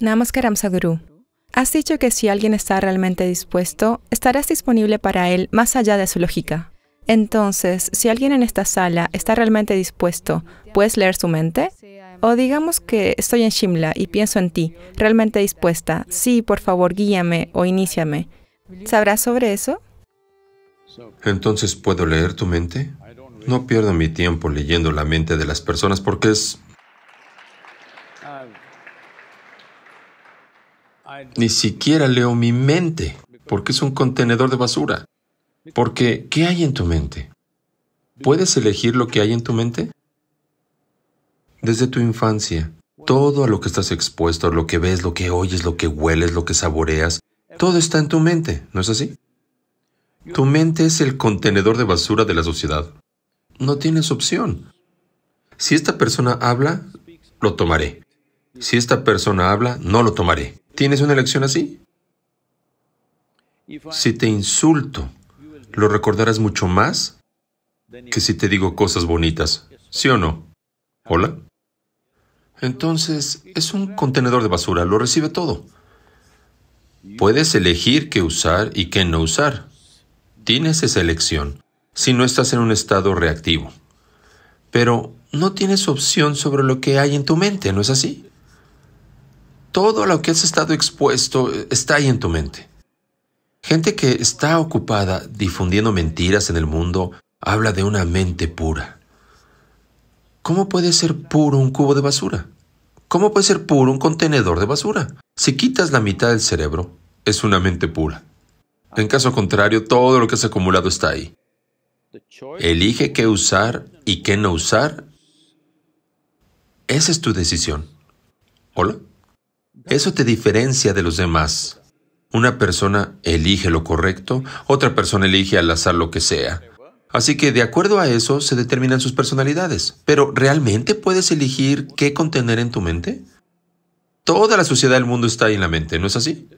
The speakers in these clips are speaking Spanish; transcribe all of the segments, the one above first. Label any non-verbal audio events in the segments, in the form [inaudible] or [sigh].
Namaskaram Sadhguru. Has dicho que si alguien está realmente dispuesto, estarás disponible para él más allá de su lógica. Entonces, si alguien en esta sala está realmente dispuesto, ¿puedes leer su mente? O digamos que estoy en Shimla y pienso en ti, realmente dispuesta. Sí, por favor, guíame o iníciame. ¿Sabrás sobre eso? Entonces, ¿puedo leer tu mente? No pierdo mi tiempo leyendo la mente de las personas porque es Ni siquiera leo mi mente, porque es un contenedor de basura. Porque, ¿qué hay en tu mente? ¿Puedes elegir lo que hay en tu mente? Desde tu infancia, todo a lo que estás expuesto, lo que ves, lo que oyes, lo que hueles, lo que saboreas, todo está en tu mente, ¿no es así? Tu mente es el contenedor de basura de la sociedad. No tienes opción. Si esta persona habla, lo tomaré. Si esta persona habla, no lo tomaré. ¿Tienes una elección así? Si te insulto, ¿lo recordarás mucho más que si te digo cosas bonitas? ¿Sí o no? ¿Hola? Entonces, es un contenedor de basura, lo recibe todo. Puedes elegir qué usar y qué no usar. Tienes esa elección si no estás en un estado reactivo. Pero no tienes opción sobre lo que hay en tu mente, ¿no es así? todo lo que has estado expuesto eh, está ahí en tu mente. Gente que está ocupada difundiendo mentiras en el mundo habla de una mente pura. ¿Cómo puede ser puro un cubo de basura? ¿Cómo puede ser puro un contenedor de basura? Si quitas la mitad del cerebro, es una mente pura. En caso contrario, todo lo que has acumulado está ahí. Elige qué usar y qué no usar. Esa es tu decisión. ¿Hola? Eso te diferencia de los demás. Una persona elige lo correcto, otra persona elige al azar lo que sea. Así que de acuerdo a eso se determinan sus personalidades. Pero ¿realmente puedes elegir qué contener en tu mente? Toda la sociedad del mundo está ahí en la mente, ¿no es así?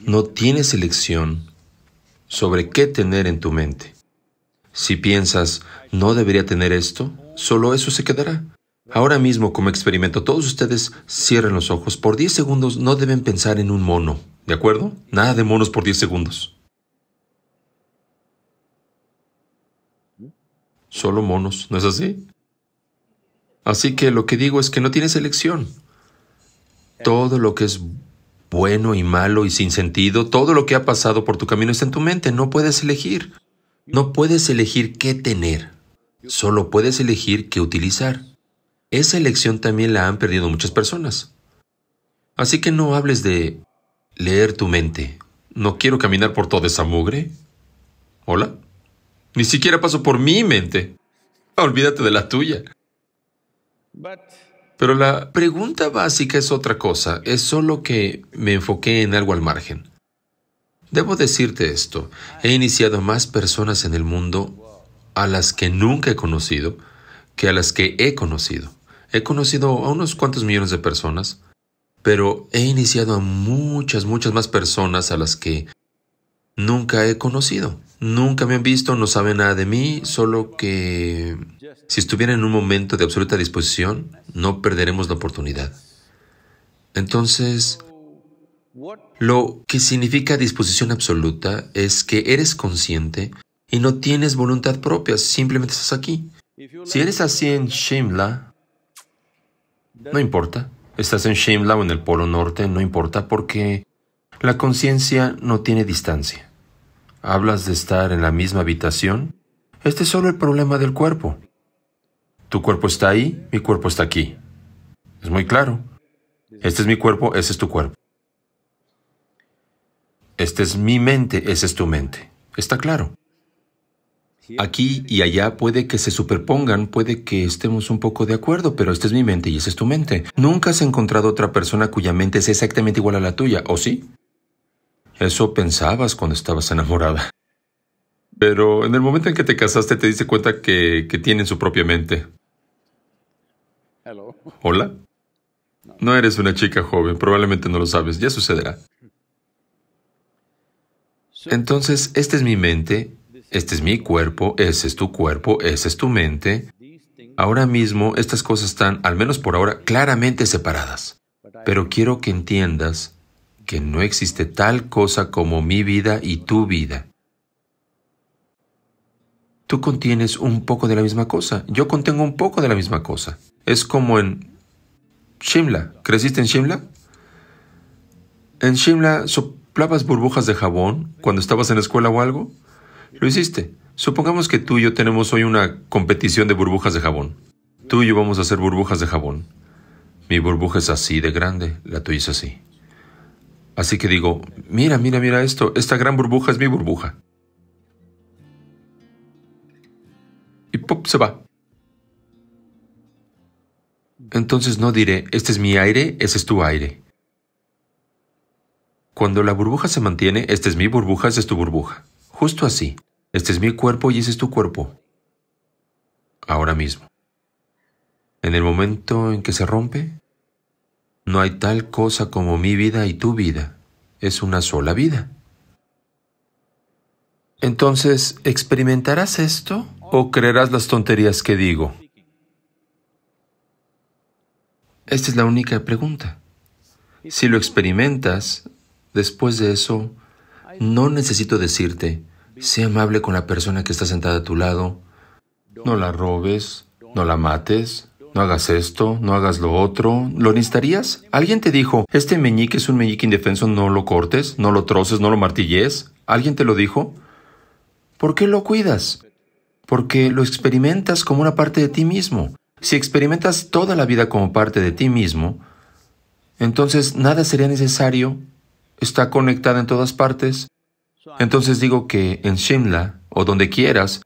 No tienes elección sobre qué tener en tu mente. Si piensas, no debería tener esto, solo eso se quedará. Ahora mismo, como experimento, todos ustedes cierren los ojos. Por 10 segundos no deben pensar en un mono, ¿de acuerdo? Nada de monos por 10 segundos. Solo monos, ¿no es así? Así que lo que digo es que no tienes elección. Todo lo que es bueno y malo y sin sentido, todo lo que ha pasado por tu camino está en tu mente, no puedes elegir. No puedes elegir qué tener, solo puedes elegir qué utilizar esa elección también la han perdido muchas personas. Así que no hables de leer tu mente. No quiero caminar por toda esa mugre. Hola. Ni siquiera paso por mi mente. [laughs] Olvídate de la tuya. Pero la pregunta básica es otra cosa, es solo que me enfoqué en algo al margen. Debo decirte esto, he iniciado más personas en el mundo a las que nunca he conocido que a las que he conocido. He conocido a unos cuantos millones de personas, pero he iniciado a muchas, muchas más personas a las que nunca he conocido. Nunca me han visto, no saben nada de mí, solo que si estuviera en un momento de absoluta disposición, no perderemos la oportunidad. Entonces, lo que significa disposición absoluta es que eres consciente y no tienes voluntad propia, simplemente estás aquí. Si eres así en Shimla, no importa. Estás en Shimla o en el Polo Norte, no importa porque la conciencia no tiene distancia. Hablas de estar en la misma habitación. Este es solo el problema del cuerpo. Tu cuerpo está ahí, mi cuerpo está aquí. Es muy claro. Este es mi cuerpo, ese es tu cuerpo. Este es mi mente, ese es tu mente. Está claro. Aquí y allá puede que se superpongan, puede que estemos un poco de acuerdo, pero esta es mi mente y esa es tu mente. Nunca has encontrado otra persona cuya mente es exactamente igual a la tuya, ¿o sí? Eso pensabas cuando estabas enamorada. Pero en el momento en que te casaste te diste cuenta que, que tienen su propia mente. Hola. No eres una chica joven, probablemente no lo sabes, ya sucederá. Entonces, esta es mi mente este es mi cuerpo, ese es tu cuerpo, ese es tu mente. Ahora mismo estas cosas están, al menos por ahora, claramente separadas. Pero quiero que entiendas que no existe tal cosa como mi vida y tu vida. Tú contienes un poco de la misma cosa, yo contengo un poco de la misma cosa. Es como en Shimla. ¿Creciste en Shimla? En Shimla soplabas burbujas de jabón cuando estabas en la escuela o algo. Lo hiciste. Supongamos que tú y yo tenemos hoy una competición de burbujas de jabón. Tú y yo vamos a hacer burbujas de jabón. Mi burbuja es así de grande, la tuya es así. Así que digo, mira, mira, mira esto, esta gran burbuja es mi burbuja. Y pop, se va. Entonces no diré, este es mi aire, ese es tu aire. Cuando la burbuja se mantiene, esta es mi burbuja, esa es tu burbuja. Justo así. Este es mi cuerpo y ese es tu cuerpo. Ahora mismo. En el momento en que se rompe, no hay tal cosa como mi vida y tu vida. Es una sola vida. Entonces, ¿experimentarás esto o creerás las tonterías que digo? Esta es la única pregunta. Si lo experimentas, después de eso, no necesito decirte, Sé amable con la persona que está sentada a tu lado. No la robes, no la mates, no hagas esto, no hagas lo otro. ¿Lo necesitarías? ¿Alguien te dijo, este meñique es un meñique indefenso, no lo cortes, no lo troces, no lo martilles? ¿Alguien te lo dijo? ¿Por qué lo cuidas? Porque lo experimentas como una parte de ti mismo. Si experimentas toda la vida como parte de ti mismo, entonces nada sería necesario. Está conectada en todas partes. Entonces digo que en Shimla o donde quieras,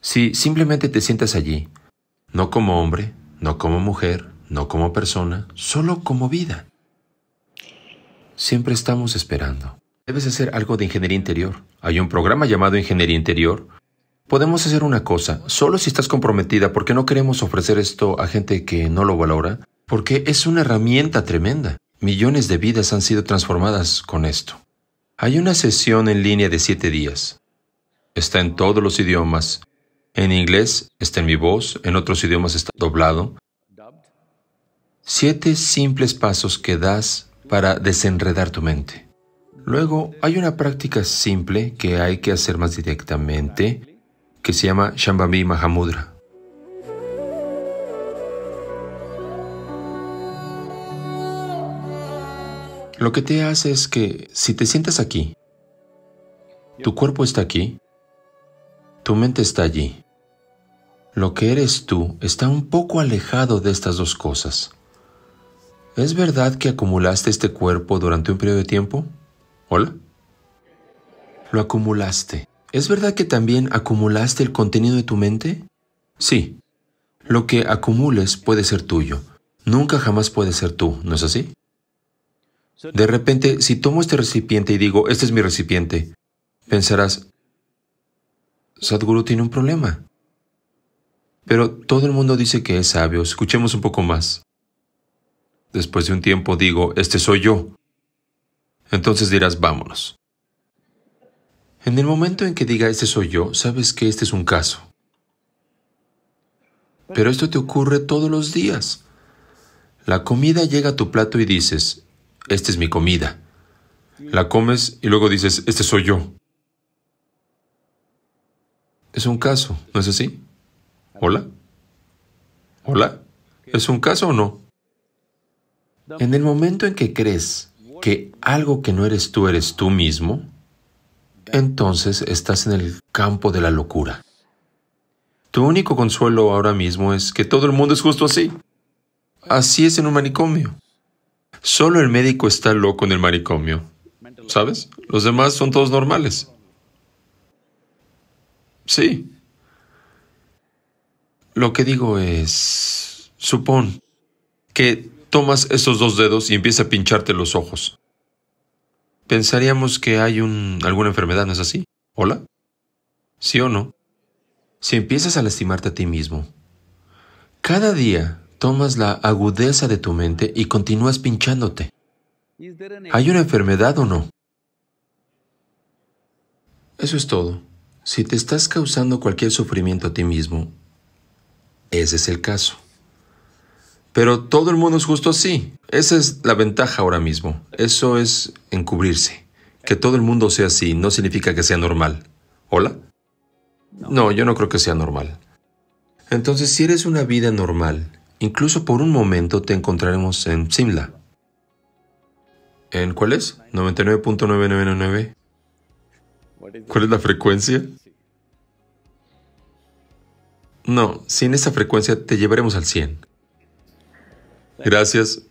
si simplemente te sientas allí, no como hombre, no como mujer, no como persona, solo como vida. Siempre estamos esperando. Debes hacer algo de ingeniería interior. Hay un programa llamado Ingeniería Interior. Podemos hacer una cosa, solo si estás comprometida, porque no queremos ofrecer esto a gente que no lo valora, porque es una herramienta tremenda. Millones de vidas han sido transformadas con esto. Hay una sesión en línea de siete días. Está en todos los idiomas. En inglés está en mi voz, en otros idiomas está doblado. Siete simples pasos que das para desenredar tu mente. Luego hay una práctica simple que hay que hacer más directamente que se llama Shambhavi Mahamudra. Lo que te hace es que si te sientas aquí, tu cuerpo está aquí, tu mente está allí. Lo que eres tú está un poco alejado de estas dos cosas. ¿Es verdad que acumulaste este cuerpo durante un periodo de tiempo? ¿Hola? Lo acumulaste. ¿Es verdad que también acumulaste el contenido de tu mente? Sí. Lo que acumules puede ser tuyo. Nunca jamás puede ser tú, ¿no es así? De repente, si tomo este recipiente y digo, este es mi recipiente, pensarás, Sadhguru tiene un problema. Pero todo el mundo dice que es sabio, escuchemos un poco más. Después de un tiempo digo, este soy yo. Entonces dirás, vámonos. En el momento en que diga, este soy yo, sabes que este es un caso. Pero esto te ocurre todos los días. La comida llega a tu plato y dices, esta es mi comida. La comes y luego dices, este soy yo. Es un caso, ¿no es así? ¿Hola? ¿Hola? ¿Es un caso o no? En el momento en que crees que algo que no eres tú eres tú mismo, entonces estás en el campo de la locura. Tu único consuelo ahora mismo es que todo el mundo es justo así. Así es en un manicomio. Solo el médico está loco en el manicomio, ¿sabes? Los demás son todos normales. Sí. Lo que digo es, supón que tomas esos dos dedos y empieza a pincharte los ojos. Pensaríamos que hay un, alguna enfermedad, ¿no es así? ¿Hola? ¿Sí o no? Si empiezas a lastimarte a ti mismo, cada día tomas la agudeza de tu mente y continúas pinchándote. ¿Hay una enfermedad o no? Eso es todo. Si te estás causando cualquier sufrimiento a ti mismo, ese es el caso. Pero todo el mundo es justo así. Esa es la ventaja ahora mismo. Eso es encubrirse. Que todo el mundo sea así no significa que sea normal. ¿Hola? No, yo no creo que sea normal. Entonces, si eres una vida normal, Incluso por un momento te encontraremos en Simla. ¿En cuál es? 99.999. ¿Cuál es la frecuencia? No, sin esa frecuencia te llevaremos al 100. Gracias.